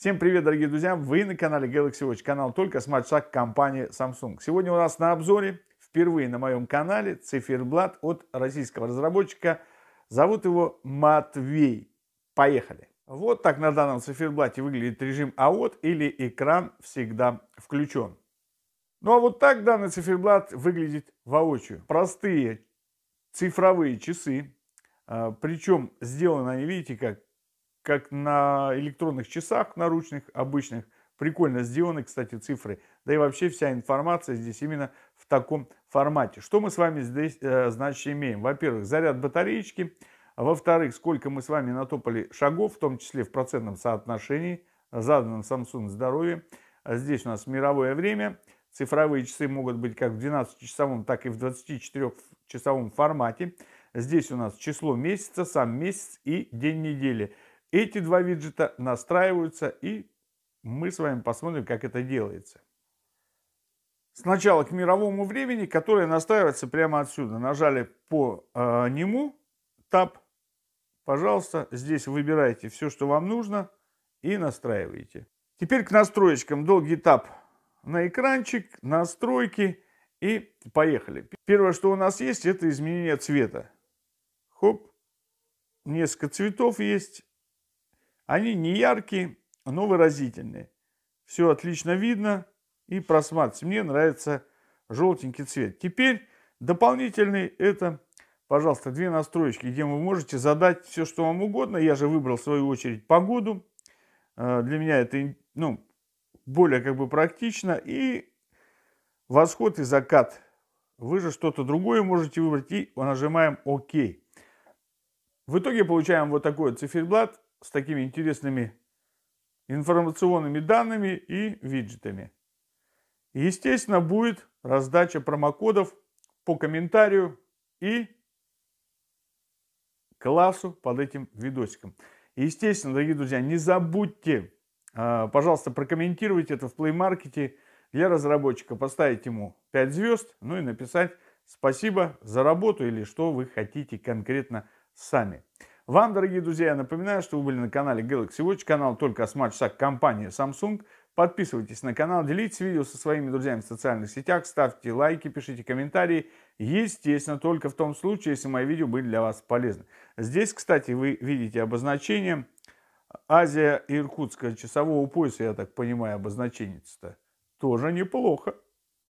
Всем привет, дорогие друзья! Вы на канале Galaxy Watch, канал только с матчак компании Samsung. Сегодня у нас на обзоре, впервые на моем канале, циферблат от российского разработчика. Зовут его Матвей. Поехали! Вот так на данном циферблате выглядит режим AOT или экран всегда включен. Ну а вот так данный циферблат выглядит воочию. Простые цифровые часы, а, причем сделаны они, видите, как как на электронных часах наручных, обычных. Прикольно сделаны, кстати, цифры. Да и вообще вся информация здесь именно в таком формате. Что мы с вами здесь, э, значит, имеем? Во-первых, заряд батареечки. Во-вторых, сколько мы с вами натопали шагов, в том числе в процентном соотношении, заданном Samsung здоровье. А здесь у нас мировое время. Цифровые часы могут быть как в 12-часовом, так и в 24-часовом формате. Здесь у нас число месяца, сам месяц и день недели. Эти два виджета настраиваются, и мы с вами посмотрим, как это делается. Сначала к мировому времени, которое настраивается прямо отсюда. Нажали по э, нему, таб, пожалуйста, здесь выбираете все, что вам нужно и настраиваете. Теперь к настроечкам. Долгий таб на экранчик, настройки и поехали. Первое, что у нас есть, это изменение цвета. Хоп, несколько цветов есть. Они не яркие, но выразительные. Все отлично видно и просматривается. Мне нравится желтенький цвет. Теперь дополнительный это, пожалуйста, две настроечки, где вы можете задать все, что вам угодно. Я же выбрал, в свою очередь, погоду. Э, для меня это ну, более как бы практично. И восход и закат. Вы же что-то другое можете выбрать и нажимаем ОК. В итоге получаем вот такой циферблат с такими интересными информационными данными и виджетами. естественно, будет раздача промокодов по комментарию и классу под этим видосиком. естественно, дорогие друзья, не забудьте, а, пожалуйста, прокомментировать это в Play Market для разработчика, поставить ему 5 звезд, ну и написать спасибо за работу или что вы хотите конкретно сами. Вам, дорогие друзья, я напоминаю, что вы были на канале Galaxy Watch, канал только о смарт-часах компании Samsung. Подписывайтесь на канал, делитесь видео со своими друзьями в социальных сетях, ставьте лайки, пишите комментарии. Естественно, только в том случае, если мои видео были для вас полезны. Здесь, кстати, вы видите обозначение Азия и часового пояса, я так понимаю, обозначение-то тоже неплохо.